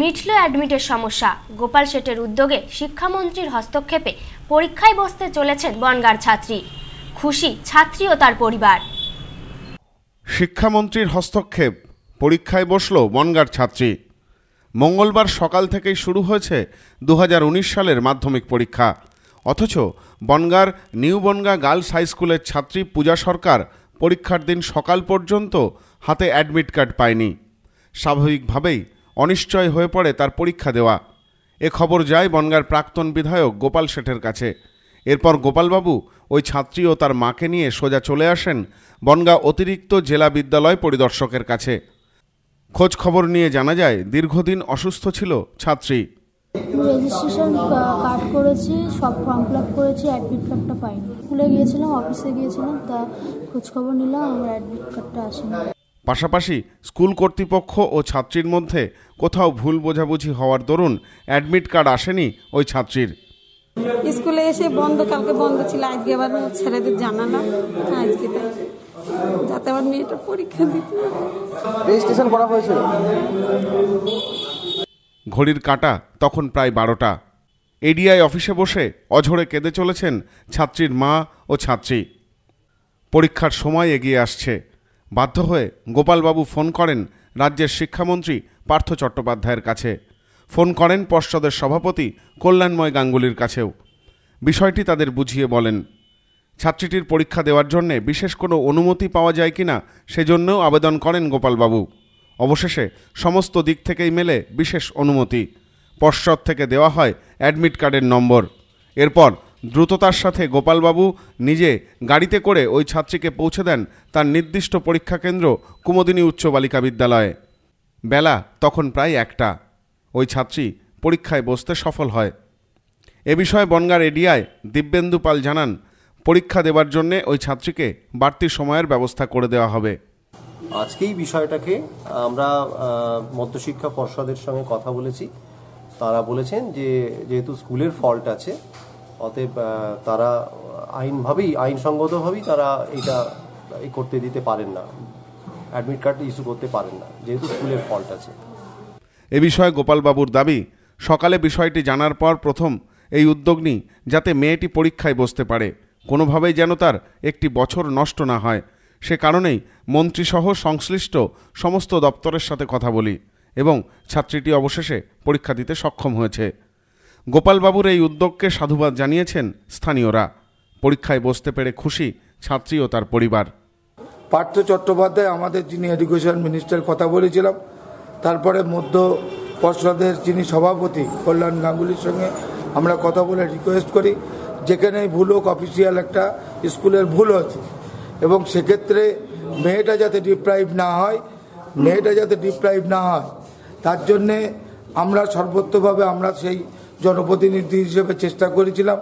মিটল অ্যাডমিটের সমস্যা গোপাল শেঠের উদ্যোগে শিক্ষামন্ত্রীর হস্তক্ষেপে পরীক্ষায় বসতে চলেছেন বনগাঁর ছাত্রী খুশি ছাত্রী ও তার পরিবার শিক্ষামন্ত্রীর হস্তক্ষেপ পরীক্ষায় বসল বনগাঁর ছাত্রী মঙ্গলবার সকাল থেকেই শুরু হয়েছে দু সালের মাধ্যমিক পরীক্ষা অথচ বনগার নিউ বনগা গার্লস হাই স্কুলের ছাত্রী পূজা সরকার পরীক্ষার দিন সকাল পর্যন্ত হাতে অ্যাডমিট কার্ড পায়নি স্বাভাবিকভাবেই অনিশ্চয় হয়ে পড়ে তার পরীক্ষা দেওয়া এ খবর যায় বনগার প্রাক্তন বিধায়ক গোপাল শেঠের কাছে এরপর গোপালবাবু ওই ছাত্রী ও তার মাকে নিয়ে সোজা চলে আসেন বনগা অতিরিক্ত জেলা বিদ্যালয় পরিদর্শকের কাছে খোঁজ খবর নিয়ে জানা যায় দীর্ঘদিন অসুস্থ ছিল ছাত্রী রেজিস্ট্রেশন কাট করেছি সব ফর্ম ফিল আপ করেছি অ্যাডমিট কার্ডটা পাইনি স্কুলে গিয়েছিলাম অফিসে গিয়েছিলাম তা খবর নিলাম আমার অ্যাডমিট কার্ডটা আসেনি পাশাপাশি স্কুল কর্তৃপক্ষ ও ছাত্রীর মধ্যে কোথাও ভুল বোঝাবুঝি হওয়ার দরুন অ্যাডমিট কার্ড আসেনি ওই ছাত্রীর স্কুলে এসে বন্ধ কালকে বন্ধ ছিল আজকে আবার ছেলেদের জানালাম হ্যাঁ, আজকে তাই যাতে আমার মেয়েটা পরীক্ষা দিতে রেজিস্ট্রেশন করা হয়েছিল ঘড়ির কাটা তখন প্রায় বারোটা এডিআই অফিসে বসে অঝরে কেঁদে চলেছেন ছাত্রীর মা ও ছাত্রী পরীক্ষার সময় এগিয়ে আসছে বাধ্য হয়ে গোপালবাবু ফোন করেন রাজ্যের শিক্ষামন্ত্রী পার্থ চট্টোপাধ্যায়ের কাছে ফোন করেন পর্ষদের সভাপতি কল্যাণময় গাঙ্গুলির কাছেও বিষয়টি তাদের বুঝিয়ে বলেন ছাত্রীটির পরীক্ষা দেওয়ার জন্যে বিশেষ কোনো অনুমতি পাওয়া যায় কি না সেজন্যও আবেদন করেন গোপালবাবু অবশেষে সমস্ত দিক থেকেই মেলে বিশেষ অনুমতি পর্ষদ থেকে দেওয়া হয় অ্যাডমিট কার্ডের নম্বর এরপর দ্রুততার সাথে গোপালবাবু নিজে গাড়িতে করে ওই ছাত্রীকে পৌঁছে দেন তার নির্দিষ্ট পরীক্ষা কেন্দ্র কুমোদিনী উচ্চ বালিকা বিদ্যালয়ে বেলা তখন প্রায় একটা ওই ছাত্রী পরীক্ষায় বসতে সফল হয় এ বিষয়ে বনগার এডিআই দিব্যেন্দু পাল জানান পরীক্ষা দেওয়ার জন্য ওই ছাত্রীকে বাড়তি সময়ের ব্যবস্থা করে দেওয়া হবে আজকেই বিষয়টাকে আমরা মধ্যশিক্ষা পর্ষদের সঙ্গে কথা বলেছি তারা বলেছেন যে যেহেতু স্কুলের ফল্ট আছে অতএব তারা আইনভাবেই আইনসঙ্গতভাবেই তারা এটা করতে দিতে পারেন না অ্যাডমিট কার্ড ইস্যু করতে পারেন না যেহেতু স্কুলের ফল্ট আছে এ বিষয়ে গোপালবাবুর দাবি সকালে বিষয়টি জানার পর প্রথম এই উদ্যোগ নিই যাতে মেয়েটি পরীক্ষায় বসতে পারে কোনোভাবেই যেন তার একটি বছর নষ্ট না হয় সে কারণেই মন্ত্রীসহ সংশ্লিষ্ট সমস্ত দপ্তরের সাথে কথা বলি এবং ছাত্রীটি অবশেষে পরীক্ষা দিতে সক্ষম হয়েছে গোপালবাবুর এই উদ্যোগকে সাধুবাদ জানিয়েছেন স্থানীয়রা পরীক্ষায় বসতে পেরে খুশি ছাত্রী ও তার পরিবার পার্থ চট্টোপাধ্যায় আমাদের যিনি এডুকেশন মিনিস্টার কথা বলেছিলাম তারপরে মধ্য পর্ষদের যিনি সভাপতি কল্যাণ গাঙ্গুলির সঙ্গে আমরা কথা বলে রিকোয়েস্ট করি যেখানে ভুল হোক অফিসিয়াল একটা স্কুলের ভুল হচ্ছে এবং সেক্ষেত্রে মেয়েটা যাতে ডিপ্রাইভ না হয় মেয়েটা যাতে ডিপ্রাইভ না হয় তার জন্যে আমরা সর্বত্রভাবে আমরা সেই জনপ্রতিনিধি হিসেবে চেষ্টা করেছিলাম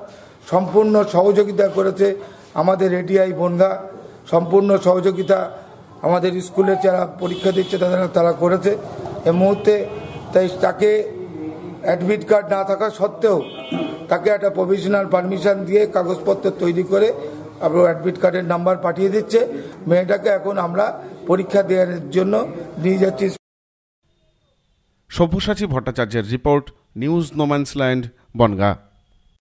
সম্পূর্ণ সহযোগিতা করেছে আমাদের এডিআই বন্ধা সম্পূর্ণ সহযোগিতা আমাদের স্কুলের যারা পরীক্ষা দিচ্ছে তাদের তারা করেছে এ মুহূর্তে তাই তাকে অ্যাডমিট কার্ড না থাকা সত্ত্বেও তাকে একটা প্রভিশনাল পারমিশন দিয়ে কাগজপত্র তৈরি করে আপনার অ্যাডমিট কার্ডের নাম্বার পাঠিয়ে দিচ্ছে মেয়েটাকে এখন আমরা পরীক্ষা দেওয়ার জন্য নিয়ে যাচ্ছি সব্যসাচী ভট্টাচার্যের রিপোর্ট न्यूज़ नोमैंस बनगा